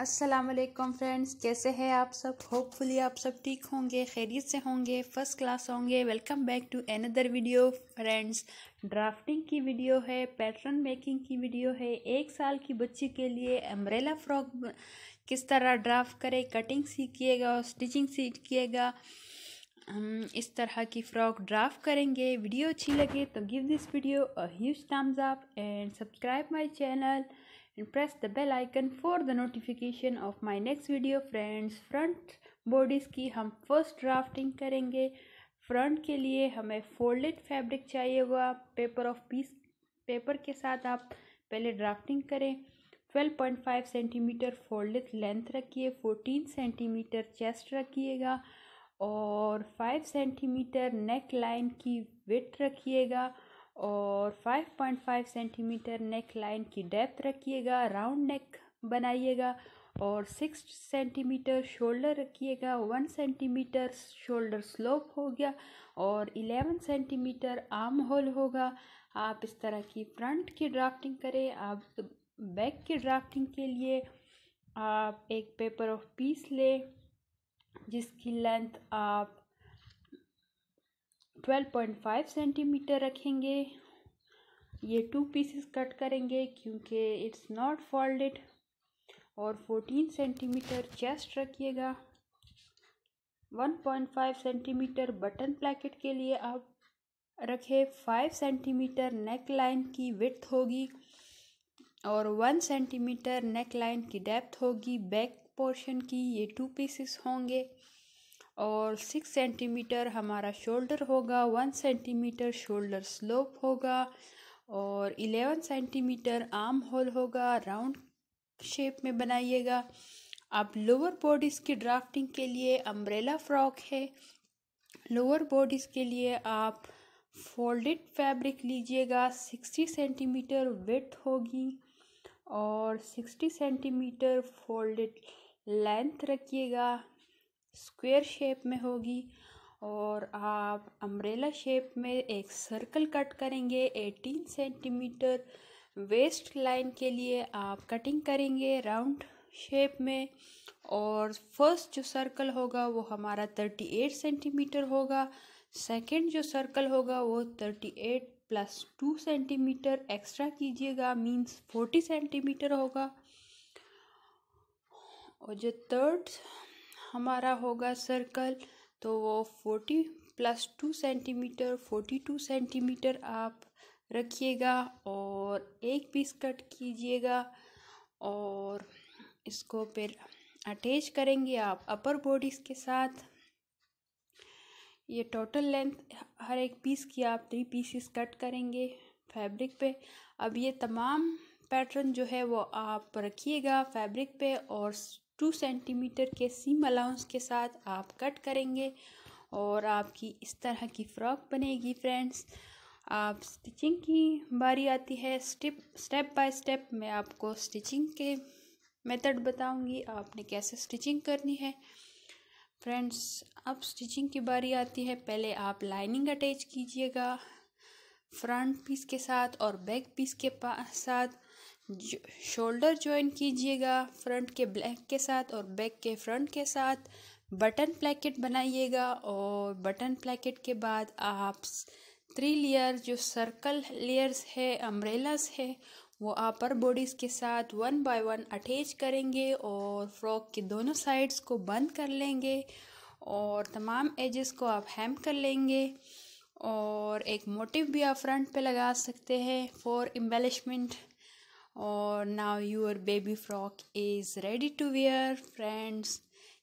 अस्सलाम वालेकुम फ्रेंड्स कैसे हैं आप सब होपफुली आप सब ठीक होंगे खैरियत से होंगे फर्स्ट क्लास होंगे welcome back to another video friends drafting की वीडियो है पैटर्न मेकिंग की वीडियो है एक साल की बच्ची के लिए अम्ब्रेला फ्रॉक किस तरह ड्राफ्ट करें कटिंग सीखिएगा और स्टिचिंग सीखिएगा हम इस तरह की फ़्रॉक ड्राफ्ट करेंगे वीडियो अच्छी लगे तो give this video a huge thumbs up and subscribe my channel and press the bell icon for the notification of my next video friends front bodice की हम फर्स्ट ड्राफ्टिंग करेंगे front के लिए हमें फोल्डेड फैब्रिक चाहिए होगा paper of peace paper के साथ आप पहले ड्राफ्टिंग करें 12.5 सेंटीमीटर फोल्डेड लेंथ रखिए 14 सेंटीमीटर चेस्ट रखिएगा और 5 सेंटीमीटर नेक लाइन की विथ रखिएगा और 5.5 सेंटीमीटर नेक लाइन की डेप्थ रखिएगा राउंड नेक बनाइएगा और सिक्स सेंटीमीटर शोल्डर रखिएगा वन सेंटीमीटर शोल्डर स्लोप हो गया और इलेवन सेंटीमीटर आर्म होल होगा आप इस तरह की फ्रंट की ड्राफ्टिंग करें आप बैक की ड्राफ्टिंग के लिए आप एक पेपर ऑफ पीस लें जिसकी लेंथ आप ट्वेल्व पॉइंट फाइव सेंटीमीटर रखेंगे ये टू पीसेस कट करेंगे क्योंकि इट्स नॉट फॉल्डेड और फोर्टीन सेंटीमीटर चेस्ट रखिएगा one point five centimetre button placket के लिए आप रखें फाइव सेंटीमीटर नेक लाइन की विथ होगी और वन सेंटीमीटर नेक लाइन की डेप्थ होगी बैक पोर्शन की ये टू पीसेस होंगे और सिक्स सेंटीमीटर हमारा शोल्डर होगा वन सेंटीमीटर शोल्डर स्लोप होगा और इलेवन सेंटीमीटर आर्म होल होगा राउंड शेप में बनाइएगा आप लोअर बॉडीज़ की ड्राफ्टिंग के लिए अम्ब्रेला फ्रॉक है लोअर बॉडीज़ के लिए आप फोल्डेड फैब्रिक लीजिएगा सिक्सटी सेंटीमीटर वेट होगी और सिक्सटी सेंटीमीटर फोल्डेड लेंथ रखिएगा स्क्वायर शेप में होगी और आप अम्ब्रेला शेप में एक सर्कल कट करेंगे 18 सेंटीमीटर वेस्ट लाइन के लिए आप कटिंग करेंगे राउंड शेप में और फर्स्ट जो सर्कल होगा वो हमारा 38 सेंटीमीटर होगा सेकंड जो सर्कल होगा वो 38 प्लस टू सेंटीमीटर एक्स्ट्रा कीजिएगा मींस 40 सेंटीमीटर होगा और जो थर्ड हमारा होगा सर्कल तो वो forty plus two centimetre forty two centimetre आप रखिएगा और एक पीस कट कीजिएगा और इसको फिर अटैच करेंगे आप अपर बॉडीज़ के साथ ये टोटल लेंथ हर एक पीस की आप थ्री पीसेस कट करेंगे फैब्रिक पे अब ये तमाम पैटर्न जो है वो आप रखिएगा फैब्रिक पे और टू सेंटीमीटर के सीम अलाउंस के साथ आप कट करेंगे और आपकी इस तरह की फ़्रॉक बनेगी फ्रेंड्स आप स्टिचिंग की बारी आती है स्टेप स्टेप बाय स्टेप मैं आपको स्टिचिंग के मेथड बताऊंगी आपने कैसे स्टिचिंग करनी है फ्रेंड्स अब स्टिचिंग की बारी आती है पहले आप लाइनिंग अटैच कीजिएगा फ्रंट पीस के साथ और बैक पीस के साथ शोल्डर ज्वाइन कीजिएगा फ्रंट के ब्लैक के साथ और बैक के फ्रंट के साथ बटन प्लेकेट बनाइएगा और बटन प्लेकेट के बाद आप थ्री लेयर जो सर्कल लेयर्स है अम्ब्रेलास है वो अपर बॉडीज़ के साथ वन बाय वन अटैच करेंगे और फ्रॉक के दोनों साइड्स को बंद कर लेंगे और तमाम एजेस को आप हेम कर लेंगे और एक मोटिव भी आप फ्रंट पे लगा सकते हैं फॉर एम्बेलिशमेंट और now your baby frock is ready to wear friends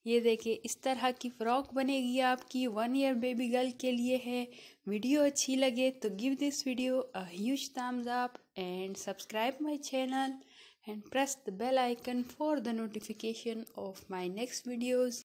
ये देखिए इस तरह की फ़्रॉक बनेगी आपकी वन ईयर बेबी गर्ल के लिए है वीडियो अच्छी लगे तो give this video a huge thumbs up and subscribe my channel and press the bell icon for the notification of my next videos